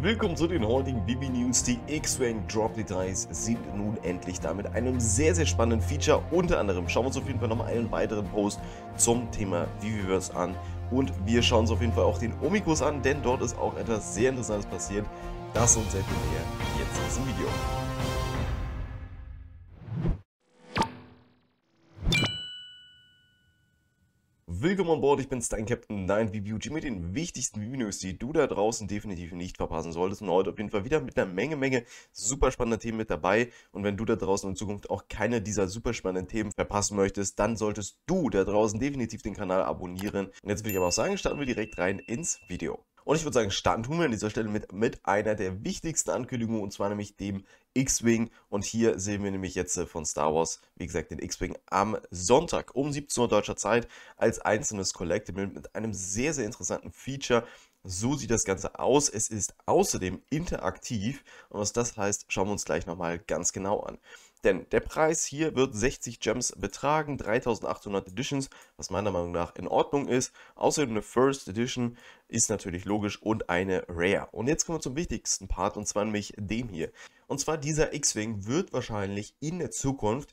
Willkommen zu den heutigen BB News. Die X-Wing Drop Details sind nun endlich da mit einem sehr, sehr spannenden Feature. Unter anderem schauen wir uns auf jeden Fall nochmal einen weiteren Post zum Thema Viviverse an. Und wir schauen uns auf jeden Fall auch den Omikus an, denn dort ist auch etwas sehr Interessantes passiert. Das und sehr viel mehr jetzt in diesem Video. Willkommen an Bord, ich bin Stein Captain 9 VBUG mit den wichtigsten Videos, die du da draußen definitiv nicht verpassen solltest. Und heute auf jeden Fall wieder mit einer Menge, Menge super spannender Themen mit dabei. Und wenn du da draußen in Zukunft auch keine dieser super spannenden Themen verpassen möchtest, dann solltest du da draußen definitiv den Kanal abonnieren. Und jetzt würde ich aber auch sagen, starten wir direkt rein ins Video. Und ich würde sagen, wir an dieser Stelle mit, mit einer der wichtigsten Ankündigungen, und zwar nämlich dem X-Wing. Und hier sehen wir nämlich jetzt äh, von Star Wars, wie gesagt, den X-Wing am Sonntag um 17 Uhr deutscher Zeit als einzelnes Collectible mit einem sehr, sehr interessanten Feature. So sieht das Ganze aus. Es ist außerdem interaktiv. Und was das heißt, schauen wir uns gleich nochmal ganz genau an. Denn der Preis hier wird 60 Gems betragen, 3800 Editions, was meiner Meinung nach in Ordnung ist. Außerdem eine First Edition ist natürlich logisch und eine Rare. Und jetzt kommen wir zum wichtigsten Part und zwar nämlich dem hier. Und zwar dieser X-Wing wird wahrscheinlich in der Zukunft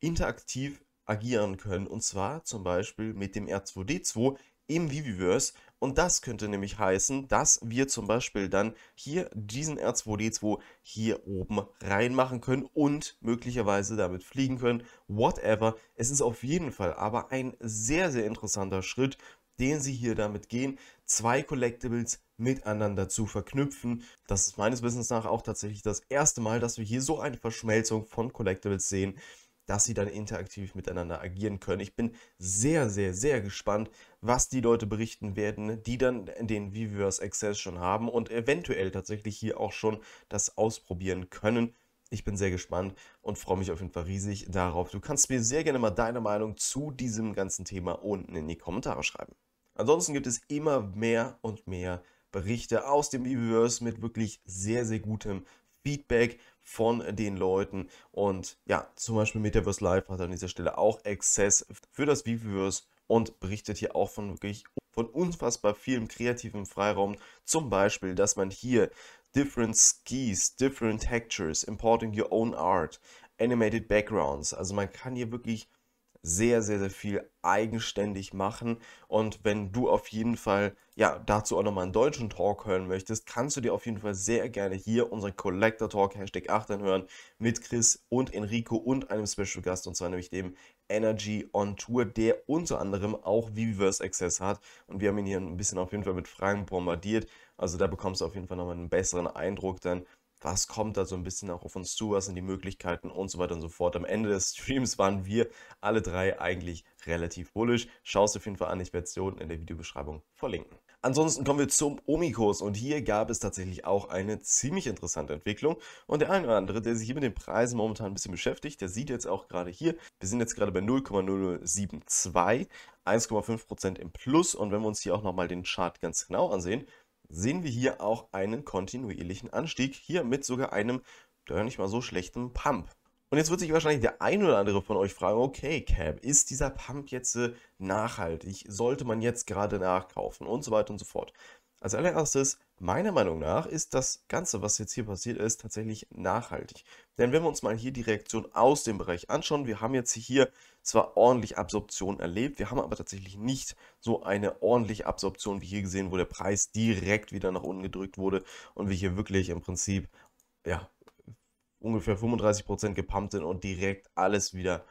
interaktiv agieren können. Und zwar zum Beispiel mit dem R2D2 im Viviverse und das könnte nämlich heißen, dass wir zum Beispiel dann hier diesen R2D2 hier oben reinmachen können und möglicherweise damit fliegen können. Whatever. Es ist auf jeden Fall aber ein sehr, sehr interessanter Schritt, den sie hier damit gehen, zwei Collectibles miteinander zu verknüpfen. Das ist meines Wissens nach auch tatsächlich das erste Mal, dass wir hier so eine Verschmelzung von Collectibles sehen dass sie dann interaktiv miteinander agieren können. Ich bin sehr, sehr, sehr gespannt, was die Leute berichten werden, die dann den Viverse Access schon haben und eventuell tatsächlich hier auch schon das ausprobieren können. Ich bin sehr gespannt und freue mich auf jeden Fall riesig darauf. Du kannst mir sehr gerne mal deine Meinung zu diesem ganzen Thema unten in die Kommentare schreiben. Ansonsten gibt es immer mehr und mehr Berichte aus dem Viverse mit wirklich sehr, sehr gutem Feedback von den Leuten. Und ja, zum Beispiel Metaverse Live hat an dieser Stelle auch Access für das Viviverse und berichtet hier auch von wirklich von unfassbar vielem kreativen Freiraum. Zum Beispiel, dass man hier different skis, different textures, importing your own art, animated backgrounds. Also man kann hier wirklich sehr, sehr, sehr viel eigenständig machen. Und wenn du auf jeden Fall ja dazu auch nochmal einen deutschen Talk hören möchtest, kannst du dir auf jeden Fall sehr gerne hier unseren Collector Talk Hashtag 8 anhören mit Chris und Enrico und einem Special Gast und zwar nämlich dem Energy on Tour, der unter anderem auch Viviverse Access hat. Und wir haben ihn hier ein bisschen auf jeden Fall mit Fragen bombardiert. Also da bekommst du auf jeden Fall nochmal einen besseren Eindruck dann was kommt da so ein bisschen auch auf uns zu, was sind die Möglichkeiten und so weiter und so fort. Am Ende des Streams waren wir alle drei eigentlich relativ bullisch. Schaust auf jeden Fall an, ich werde es unten in der Videobeschreibung verlinken. Ansonsten kommen wir zum Omi-Kurs und hier gab es tatsächlich auch eine ziemlich interessante Entwicklung und der eine oder andere, der sich hier mit den Preisen momentan ein bisschen beschäftigt, der sieht jetzt auch gerade hier, wir sind jetzt gerade bei 0,072, 1,5% im Plus und wenn wir uns hier auch nochmal den Chart ganz genau ansehen, sehen wir hier auch einen kontinuierlichen Anstieg, hier mit sogar einem gar nicht mal so schlechten Pump. Und jetzt wird sich wahrscheinlich der ein oder andere von euch fragen, okay Cap, ist dieser Pump jetzt äh, nachhaltig? Sollte man jetzt gerade nachkaufen? Und so weiter und so fort. Als allererstes, meiner Meinung nach, ist das Ganze, was jetzt hier passiert ist, tatsächlich nachhaltig. Denn wenn wir uns mal hier die Reaktion aus dem Bereich anschauen, wir haben jetzt hier zwar ordentlich Absorption erlebt, wir haben aber tatsächlich nicht so eine ordentliche Absorption wie hier gesehen, wo der Preis direkt wieder nach unten gedrückt wurde und wir hier wirklich im Prinzip, ja, ungefähr 35% Prozent gepumpt sind und direkt alles wieder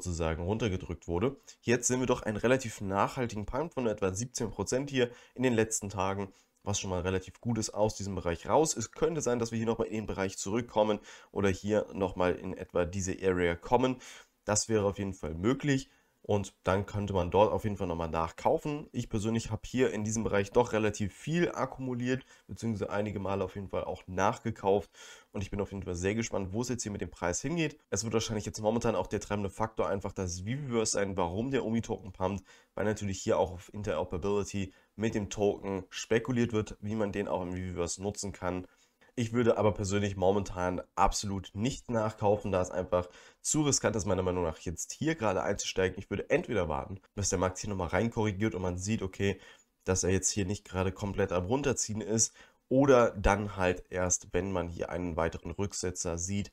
sozusagen runtergedrückt wurde. Jetzt sehen wir doch einen relativ nachhaltigen Pump von etwa 17% hier in den letzten Tagen, was schon mal relativ gut ist, aus diesem Bereich raus. Es könnte sein, dass wir hier nochmal in den Bereich zurückkommen oder hier nochmal in etwa diese Area kommen. Das wäre auf jeden Fall möglich. Und dann könnte man dort auf jeden Fall nochmal nachkaufen. Ich persönlich habe hier in diesem Bereich doch relativ viel akkumuliert, beziehungsweise einige Male auf jeden Fall auch nachgekauft. Und ich bin auf jeden Fall sehr gespannt, wo es jetzt hier mit dem Preis hingeht. Es wird wahrscheinlich jetzt momentan auch der treibende Faktor einfach das Viviverse sein, warum der Omi-Token pumpt, weil natürlich hier auch auf Interoperability mit dem Token spekuliert wird, wie man den auch im Viviverse nutzen kann. Ich würde aber persönlich momentan absolut nicht nachkaufen, da es einfach zu riskant ist, meiner Meinung nach, jetzt hier gerade einzusteigen. Ich würde entweder warten, bis der Markt hier nochmal reinkorrigiert und man sieht, okay, dass er jetzt hier nicht gerade komplett am Runterziehen ist. Oder dann halt erst, wenn man hier einen weiteren Rücksetzer sieht,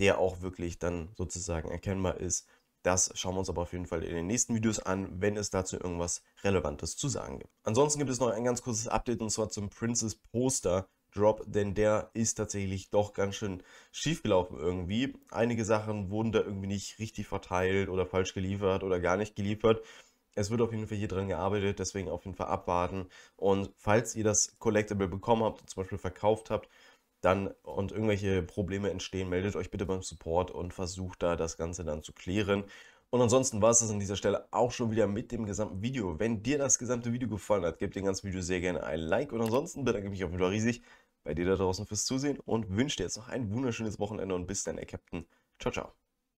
der auch wirklich dann sozusagen erkennbar ist. Das schauen wir uns aber auf jeden Fall in den nächsten Videos an, wenn es dazu irgendwas Relevantes zu sagen gibt. Ansonsten gibt es noch ein ganz kurzes Update und zwar zum Princess Poster. Drop, denn der ist tatsächlich doch ganz schön schief gelaufen irgendwie. Einige Sachen wurden da irgendwie nicht richtig verteilt oder falsch geliefert oder gar nicht geliefert. Es wird auf jeden Fall hier dran gearbeitet, deswegen auf jeden Fall abwarten. Und falls ihr das Collectible bekommen habt, zum Beispiel verkauft habt, dann und irgendwelche Probleme entstehen, meldet euch bitte beim Support und versucht da das Ganze dann zu klären. Und ansonsten war es das an dieser Stelle auch schon wieder mit dem gesamten Video. Wenn dir das gesamte Video gefallen hat, gib dem ganzen Video sehr gerne ein Like. Und ansonsten bedanke ich mich auf jeden Fall riesig bei dir da draußen fürs Zusehen und wünsche dir jetzt noch ein wunderschönes Wochenende und bis dann, Captain. Ciao, ciao.